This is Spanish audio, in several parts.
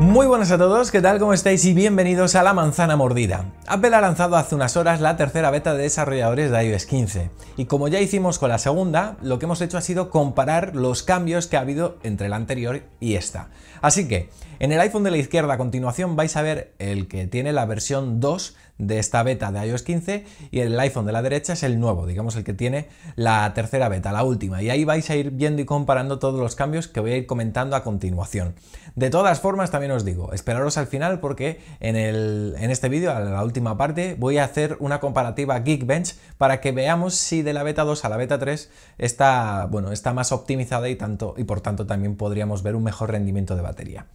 Muy buenas a todos, ¿qué tal? ¿Cómo estáis? Y bienvenidos a La Manzana Mordida. Apple ha lanzado hace unas horas la tercera beta de desarrolladores de iOS 15, y como ya hicimos con la segunda, lo que hemos hecho ha sido comparar los cambios que ha habido entre la anterior y esta. Así que, en el iPhone de la izquierda a continuación vais a ver el que tiene la versión 2 de esta beta de iOS 15 y el iPhone de la derecha es el nuevo, digamos el que tiene la tercera beta, la última. Y ahí vais a ir viendo y comparando todos los cambios que voy a ir comentando a continuación. De todas formas, también os digo, esperaros al final porque en, este vídeo, a la última parte, voy a hacer una comparativa Geekbench para que veamos si de la beta 2 a la beta 3 está, bueno, está más optimizada y, tanto, y por tanto también podríamos ver un mejor rendimiento de batería.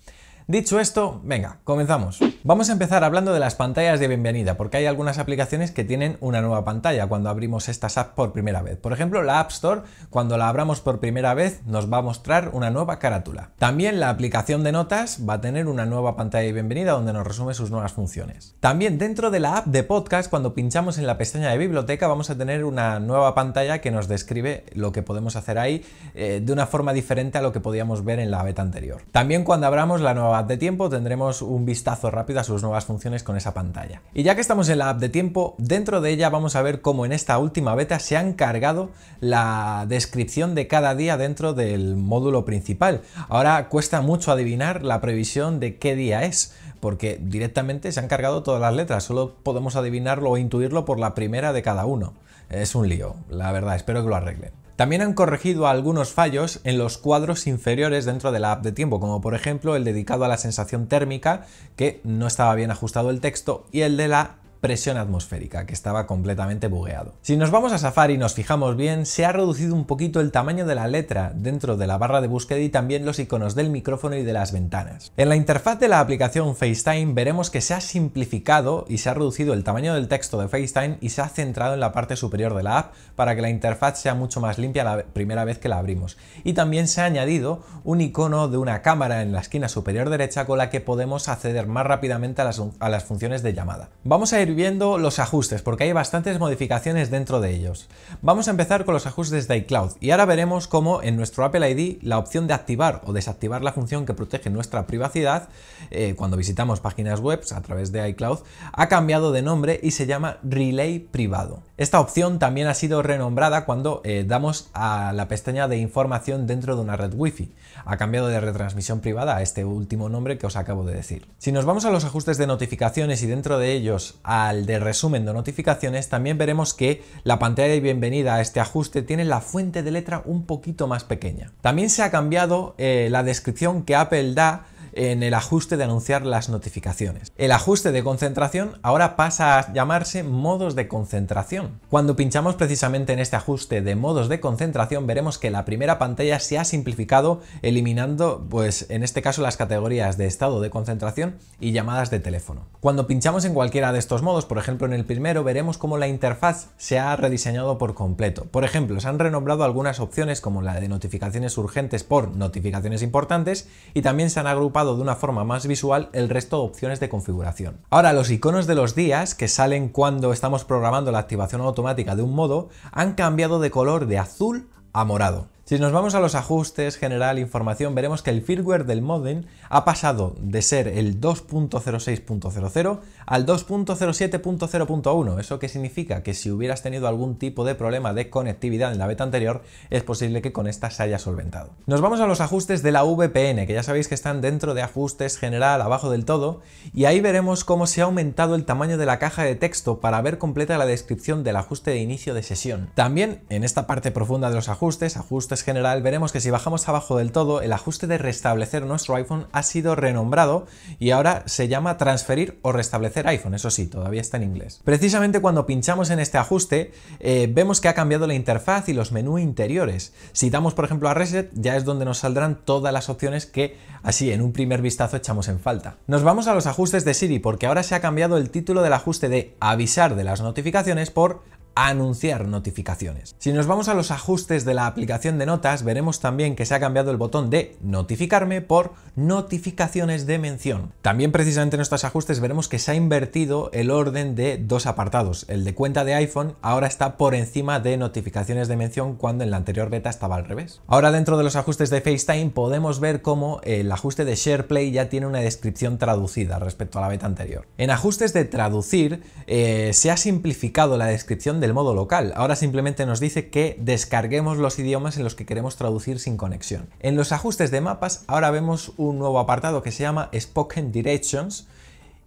Dicho esto, venga, comenzamos. Vamos a empezar hablando de las pantallas de bienvenida, porque hay algunas aplicaciones que tienen una nueva pantalla cuando abrimos estas apps por primera vez. Por ejemplo, la App Store, cuando la abramos por primera vez, nos va a mostrar una nueva carátula. También la aplicación de notas va a tener una nueva pantalla de bienvenida donde nos resume sus nuevas funciones. También dentro de la app de podcast, cuando pinchamos en la pestaña de biblioteca, vamos a tener una nueva pantalla que nos describe lo que podemos hacer ahí eh, de una forma diferente a lo que podíamos ver en la beta anterior. También cuando abramos la nueva app de tiempo tendremos un vistazo rápido a sus nuevas funciones con esa pantalla. Y ya que estamos en la app de tiempo, dentro de ella vamos a ver cómo en esta última beta se han cargado la descripción de cada día dentro del módulo principal. Ahora cuesta mucho adivinar la previsión de qué día es, porque directamente se han cargado todas las letras, solo podemos adivinarlo o intuirlo por la primera de cada uno. Es un lío, la verdad, espero que lo arreglen. También han corregido algunos fallos en los cuadros inferiores dentro de la app de tiempo, como por ejemplo el dedicado a la sensación térmica, que no estaba bien ajustado el texto, y el de la presión atmosférica, que estaba completamente bugueado. Si nos vamos a Safari y nos fijamos bien, se ha reducido un poquito el tamaño de la letra dentro de la barra de búsqueda y también los iconos del micrófono y de las ventanas. En la interfaz de la aplicación FaceTime veremos que se ha simplificado y se ha reducido el tamaño del texto de FaceTime y se ha centrado en la parte superior de la app para que la interfaz sea mucho más limpia la primera vez que la abrimos. Y también se ha añadido un icono de una cámara en la esquina superior derecha con la que podemos acceder más rápidamente a las, a las funciones de llamada. Vamos a ir viendo los ajustes, porque hay bastantes modificaciones dentro de ellos. Vamos a empezar con los ajustes de iCloud y ahora veremos cómo en nuestro Apple ID la opción de activar o desactivar la función que protege nuestra privacidad eh, cuando visitamos páginas web a través de iCloud ha cambiado de nombre y se llama Relay Privado. Esta opción también ha sido renombrada cuando eh, damos a la pestaña de información dentro de una red Wi-Fi. Ha cambiado de retransmisión privada a este último nombre que os acabo de decir. Si nos vamos a los ajustes de notificaciones y dentro de ellos al de resumen de notificaciones, también veremos que la pantalla de bienvenida a este ajuste tiene la fuente de letra un poquito más pequeña. También se ha cambiado eh, la descripción que Apple da en el ajuste de anunciar las notificaciones. El ajuste de concentración ahora pasa a llamarse modos de concentración. Cuando pinchamos precisamente en este ajuste de modos de concentración veremos que la primera pantalla se ha simplificado eliminando pues en este caso las categorías de estado de concentración y llamadas de teléfono. Cuando pinchamos en cualquiera de estos modos, por ejemplo en el primero, veremos cómo la interfaz se ha rediseñado por completo. Por ejemplo, se han renombrado algunas opciones como la de notificaciones urgentes por notificaciones importantes y también se han agrupado de una forma más visual el resto de opciones de configuración. Ahora, los iconos de los días, que salen cuando estamos programando la activación automática de un modo, han cambiado de color de azul a morado. Si nos vamos a los ajustes, general, información, veremos que el firmware del modem ha pasado de ser el 2.06.00 al 2.07.0.1. ¿Eso que significa? Que si hubieras tenido algún tipo de problema de conectividad en la beta anterior, es posible que con esta se haya solventado. Nos vamos a los ajustes de la VPN, que ya sabéis que están dentro de ajustes general, abajo del todo, y ahí veremos cómo se ha aumentado el tamaño de la caja de texto para ver completa la descripción del ajuste de inicio de sesión. También en esta parte profunda de los ajustes, ajustes general, veremos que si bajamos abajo del todo, el ajuste de restablecer nuestro iPhone ha sido renombrado y ahora se llama transferir o restablecer iPhone, eso sí, todavía está en inglés. Precisamente cuando pinchamos en este ajuste, eh, vemos que ha cambiado la interfaz y los menús interiores. Si damos, por ejemplo, a Reset, ya es donde nos saldrán todas las opciones que así en un primer vistazo echamos en falta. Nos vamos a los ajustes de Siri porque ahora se ha cambiado el título del ajuste de avisar de las notificaciones por anunciar notificaciones. Si nos vamos a los ajustes de la aplicación de notas, veremos también que se ha cambiado el botón de notificarme por notificaciones de mención. También precisamente en estos ajustes veremos que se ha invertido el orden de dos apartados. El de cuenta de iPhone ahora está por encima de notificaciones de mención cuando en la anterior beta estaba al revés. Ahora dentro de los ajustes de FaceTime podemos ver cómo el ajuste de SharePlay ya tiene una descripción traducida respecto a la beta anterior. En ajustes de traducir eh, se ha simplificado la descripción de del modo local. Ahora simplemente nos dice que descarguemos los idiomas en los que queremos traducir sin conexión. En los ajustes de mapas ahora vemos un nuevo apartado que se llama Spoken Directions,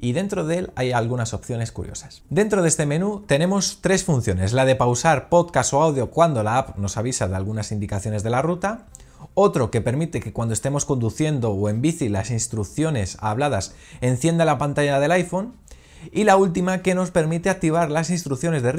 y dentro de él hay algunas opciones curiosas. Dentro de este menú tenemos tres funciones, la de pausar podcast o audio cuando la app nos avisa de algunas indicaciones de la ruta, otro que permite que cuando estemos conduciendo o en bici las instrucciones habladas encienda la pantalla del iPhone, y la última que nos permite activar las instrucciones de,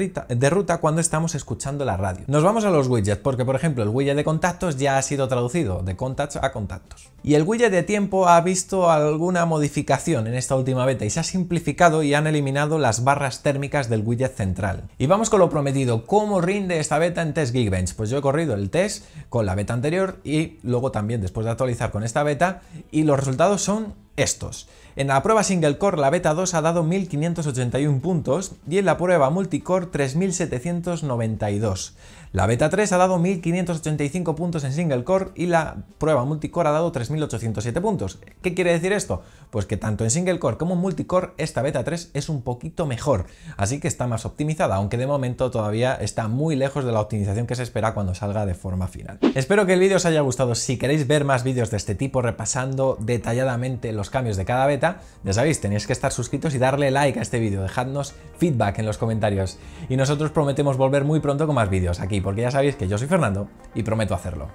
ruta cuando estamos escuchando la radio. Nos vamos a los widgets porque por ejemplo el widget de contactos ya ha sido traducido de contacts a contactos. Y el widget de tiempo ha visto alguna modificación en esta última beta y se ha simplificado y han eliminado las barras térmicas del widget central. Y vamos con lo prometido, ¿cómo rinde esta beta en test Geekbench? Pues yo he corrido el test con la beta anterior y luego también después de actualizar con esta beta y los resultados son estos. En la prueba single core la beta 2 ha dado 1581 puntos y en la prueba multicore 3792. La beta 3 ha dado 1585 puntos en single core y la prueba multicore ha dado 3807 puntos. ¿Qué quiere decir esto? Pues que tanto en single core como en multicore esta beta 3 es un poquito mejor, así que está más optimizada, aunque de momento todavía está muy lejos de la optimización que se espera cuando salga de forma final. Espero que el vídeo os haya gustado. Si queréis ver más vídeos de este tipo repasando detalladamente los cambios de cada beta, ya sabéis, tenéis que estar suscritos y darle like a este vídeo, dejadnos feedback en los comentarios. Y nosotros prometemos volver muy pronto con más vídeos aquí, porque ya sabéis que yo soy Fernando y prometo hacerlo.